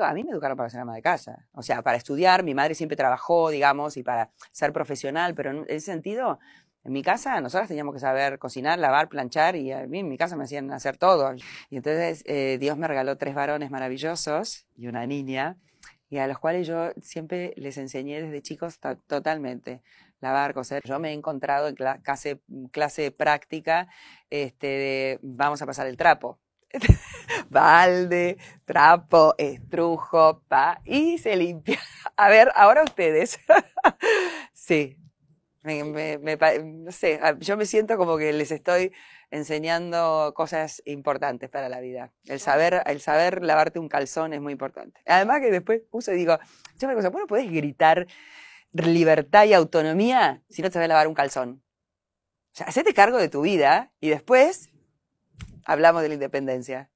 A mí me educaron para ser ama de casa, o sea, para estudiar, mi madre siempre trabajó, digamos, y para ser profesional, pero en ese sentido, en mi casa nosotras teníamos que saber cocinar, lavar, planchar, y a mí en mi casa me hacían hacer todo. Y entonces eh, Dios me regaló tres varones maravillosos y una niña, y a los cuales yo siempre les enseñé desde chicos totalmente lavar, coser. Yo me he encontrado en clase, clase práctica este, vamos a pasar el trapo, balde, trapo, estrujo, pa, y se limpia. A ver, ahora ustedes. sí, no sé, yo me siento como que les estoy enseñando cosas importantes para la vida. El saber, el saber lavarte un calzón es muy importante. Además que después uso y digo, yo me cosa, bueno, puedes gritar libertad y autonomía si no te sabes lavar un calzón. O sea, hacete cargo de tu vida y después Hablamos de la independencia.